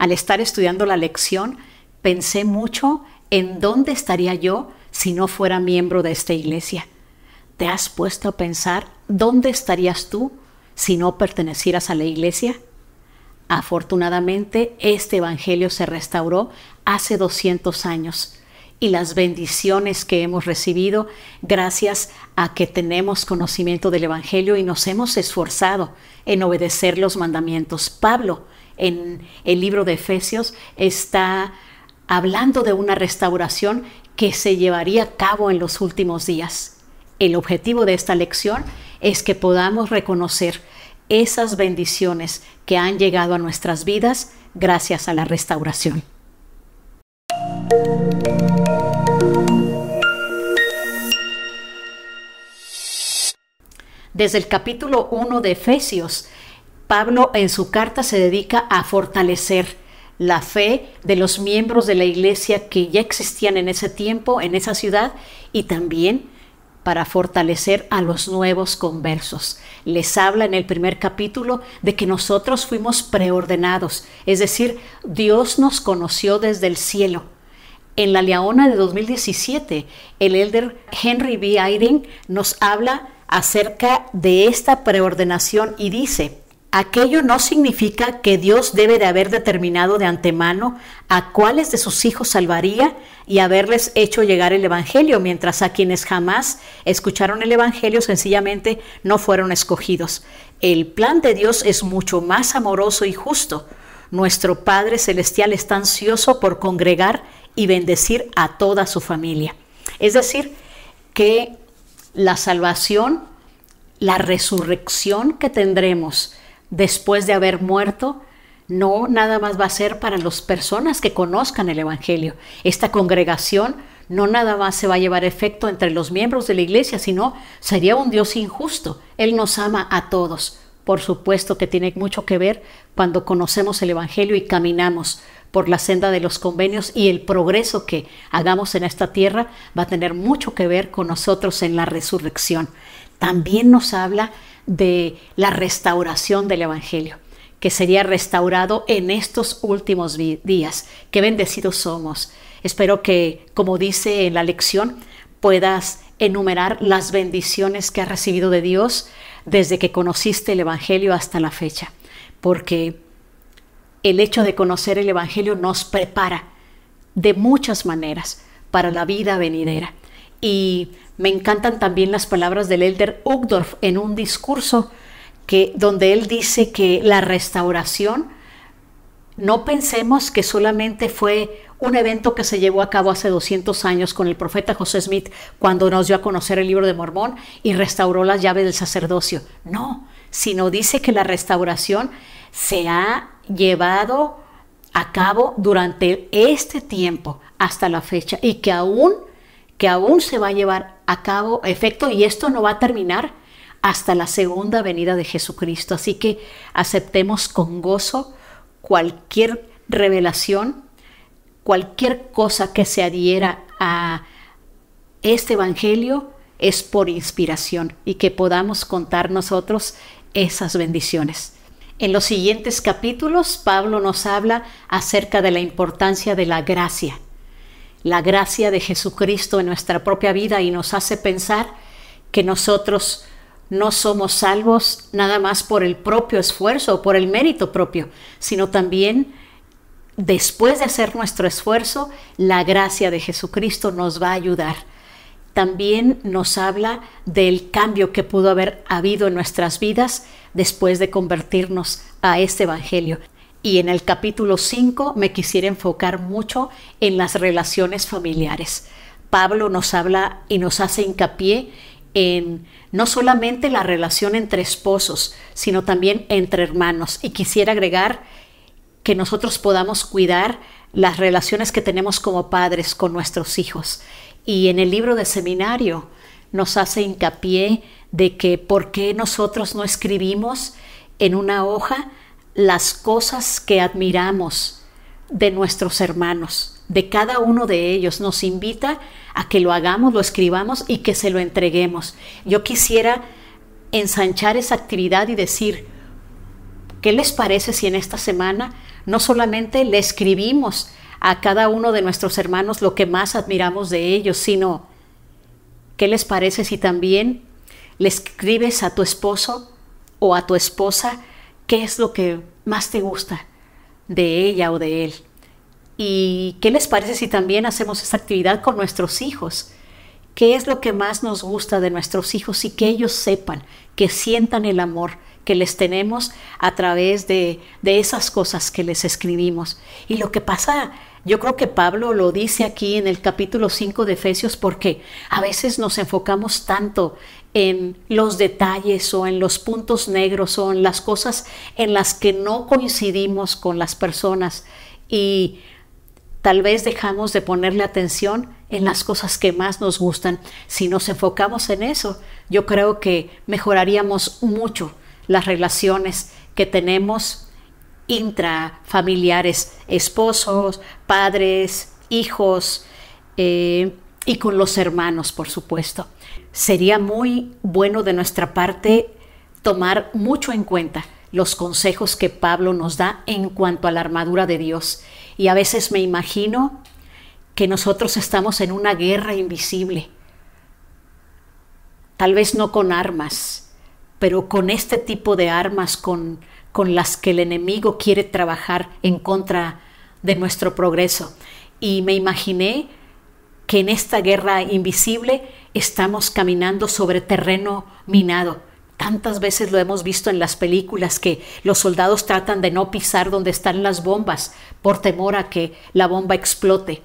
al estar estudiando la lección, pensé mucho en dónde estaría yo si no fuera miembro de esta iglesia. ¿Te has puesto a pensar dónde estarías tú si no pertenecieras a la iglesia? Afortunadamente, este Evangelio se restauró hace 200 años y las bendiciones que hemos recibido gracias a que tenemos conocimiento del Evangelio y nos hemos esforzado en obedecer los mandamientos. Pablo en el libro de Efesios está hablando de una restauración que se llevaría a cabo en los últimos días. El objetivo de esta lección es que podamos reconocer esas bendiciones que han llegado a nuestras vidas gracias a la restauración. Desde el capítulo 1 de Efesios Pablo en su carta se dedica a fortalecer la fe de los miembros de la iglesia que ya existían en ese tiempo, en esa ciudad, y también para fortalecer a los nuevos conversos. Les habla en el primer capítulo de que nosotros fuimos preordenados, es decir, Dios nos conoció desde el cielo. En la Leona de 2017, el elder Henry B. Eyring nos habla acerca de esta preordenación y dice, Aquello no significa que Dios debe de haber determinado de antemano a cuáles de sus hijos salvaría y haberles hecho llegar el Evangelio, mientras a quienes jamás escucharon el Evangelio sencillamente no fueron escogidos. El plan de Dios es mucho más amoroso y justo. Nuestro Padre Celestial está ansioso por congregar y bendecir a toda su familia. Es decir, que la salvación, la resurrección que tendremos, después de haber muerto, no nada más va a ser para las personas que conozcan el Evangelio. Esta congregación no nada más se va a llevar efecto entre los miembros de la iglesia, sino sería un Dios injusto. Él nos ama a todos. Por supuesto que tiene mucho que ver cuando conocemos el Evangelio y caminamos por la senda de los convenios y el progreso que hagamos en esta tierra va a tener mucho que ver con nosotros en la resurrección también nos habla de la restauración del Evangelio, que sería restaurado en estos últimos días. Qué bendecidos somos. Espero que, como dice en la lección, puedas enumerar las bendiciones que has recibido de Dios desde que conociste el Evangelio hasta la fecha, porque el hecho de conocer el Evangelio nos prepara de muchas maneras para la vida venidera. Y me encantan también las palabras del elder Uchtdorf en un discurso que, donde él dice que la restauración, no pensemos que solamente fue un evento que se llevó a cabo hace 200 años con el profeta José Smith cuando nos dio a conocer el libro de Mormón y restauró las llaves del sacerdocio. No, sino dice que la restauración se ha llevado a cabo durante este tiempo hasta la fecha y que aún que aún se va a llevar a cabo efecto y esto no va a terminar hasta la segunda venida de Jesucristo. Así que aceptemos con gozo cualquier revelación, cualquier cosa que se adhiera a este Evangelio es por inspiración y que podamos contar nosotros esas bendiciones. En los siguientes capítulos, Pablo nos habla acerca de la importancia de la gracia la gracia de Jesucristo en nuestra propia vida y nos hace pensar que nosotros no somos salvos nada más por el propio esfuerzo o por el mérito propio, sino también después de hacer nuestro esfuerzo, la gracia de Jesucristo nos va a ayudar. También nos habla del cambio que pudo haber habido en nuestras vidas después de convertirnos a este Evangelio y en el capítulo 5 me quisiera enfocar mucho en las relaciones familiares. Pablo nos habla y nos hace hincapié en no solamente la relación entre esposos, sino también entre hermanos. Y quisiera agregar que nosotros podamos cuidar las relaciones que tenemos como padres con nuestros hijos. Y en el libro de seminario nos hace hincapié de que por qué nosotros no escribimos en una hoja las cosas que admiramos de nuestros hermanos, de cada uno de ellos, nos invita a que lo hagamos, lo escribamos y que se lo entreguemos. Yo quisiera ensanchar esa actividad y decir, ¿qué les parece si en esta semana no solamente le escribimos a cada uno de nuestros hermanos lo que más admiramos de ellos, sino ¿qué les parece si también le escribes a tu esposo o a tu esposa qué es lo que más te gusta de ella o de él. ¿Y qué les parece si también hacemos esta actividad con nuestros hijos? ¿Qué es lo que más nos gusta de nuestros hijos y que ellos sepan, que sientan el amor que les tenemos a través de, esas cosas que les escribimos? Y lo que pasa yo creo que Pablo lo dice aquí en el capítulo 5 de Efesios porque a veces nos enfocamos tanto en los detalles o en los puntos negros o en las cosas en las que no coincidimos con las personas y tal vez dejamos de ponerle atención en las cosas que más nos gustan. Si nos enfocamos en eso, yo creo que mejoraríamos mucho las relaciones que tenemos intrafamiliares, esposos, padres, hijos, eh, y con los hermanos, por supuesto. Sería muy bueno de nuestra parte tomar mucho en cuenta los consejos que Pablo nos da en cuanto a la armadura de Dios. Y a veces me imagino que nosotros estamos en una guerra invisible. Tal vez no con armas, pero con este tipo de armas con, con las que el enemigo quiere trabajar en contra de nuestro progreso. Y me imaginé que en esta guerra invisible estamos caminando sobre terreno minado. Tantas veces lo hemos visto en las películas que los soldados tratan de no pisar donde están las bombas por temor a que la bomba explote.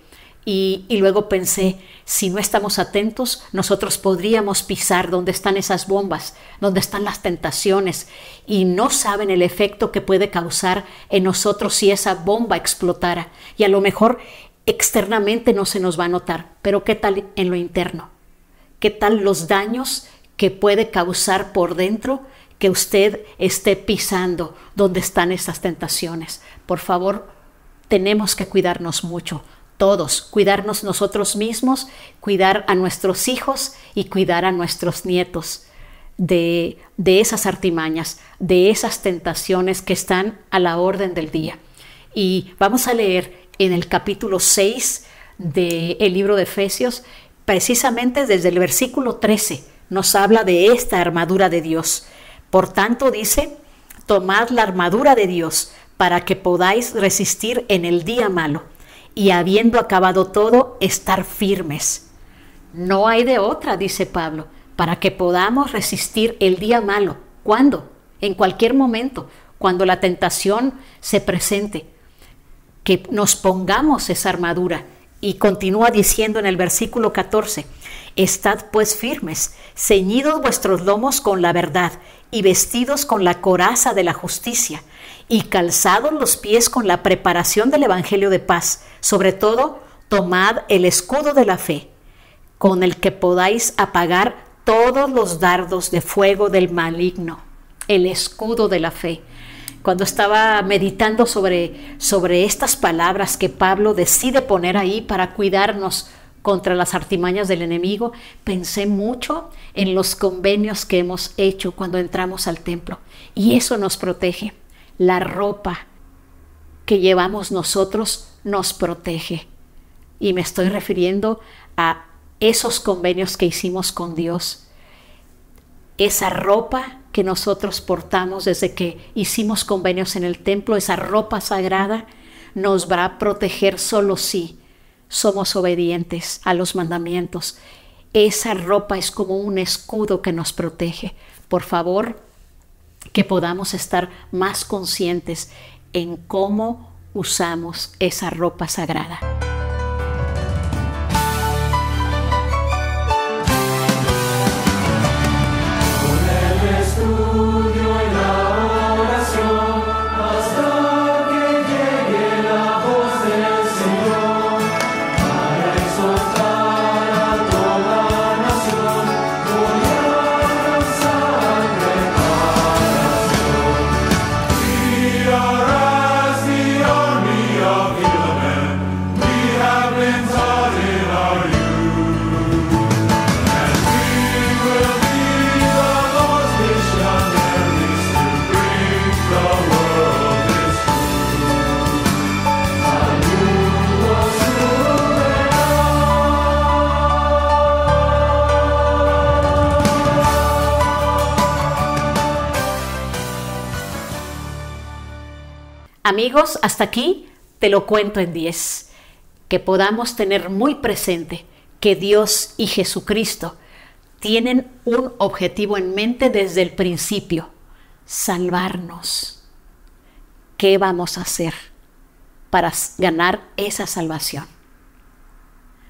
Y, luego pensé, si no estamos atentos, nosotros podríamos pisar donde están esas bombas, donde están las tentaciones, y no saben el efecto que puede causar en nosotros si esa bomba explotara. Y a lo mejor externamente no se nos va a notar, pero ¿qué tal en lo interno? ¿Qué tal los daños que puede causar por dentro que usted esté pisando donde están esas tentaciones? Por favor, tenemos que cuidarnos mucho, todos, cuidarnos nosotros mismos, cuidar a nuestros hijos y cuidar a nuestros nietos de, de esas artimañas, de esas tentaciones que están a la orden del día. Y vamos a leer en el capítulo 6 del libro de Efesios, precisamente desde el versículo 13 nos habla de esta armadura de Dios. Por tanto dice, tomad la armadura de Dios para que podáis resistir en el día malo y habiendo acabado todo, estar firmes. No hay de otra, dice Pablo, para que podamos resistir el día malo. ¿Cuándo? En cualquier momento, cuando la tentación se presente, que nos pongamos esa armadura. Y continúa diciendo en el versículo 14, Estad pues firmes, ceñidos vuestros lomos con la verdad, y vestidos con la coraza de la justicia, y calzados los pies con la preparación del Evangelio de paz. Sobre todo, tomad el escudo de la fe, con el que podáis apagar todos los dardos de fuego del maligno. El escudo de la fe cuando estaba meditando sobre, sobre estas palabras que Pablo decide poner ahí para cuidarnos contra las artimañas del enemigo, pensé mucho en los convenios que hemos hecho cuando entramos al templo. Y eso nos protege. La ropa que llevamos nosotros nos protege. Y me estoy refiriendo a esos convenios que hicimos con Dios esa ropa que nosotros portamos desde que hicimos convenios en el templo, esa ropa sagrada, nos va a proteger solo si somos obedientes a los mandamientos. Esa ropa es como un escudo que nos protege. Por favor, que podamos estar más conscientes en cómo usamos esa ropa sagrada. Amigos, hasta aquí te lo cuento en 10. Que podamos tener muy presente que Dios y Jesucristo tienen un objetivo en mente desde el principio, salvarnos. ¿Qué vamos a hacer para ganar esa salvación?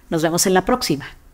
Nos vemos en la próxima.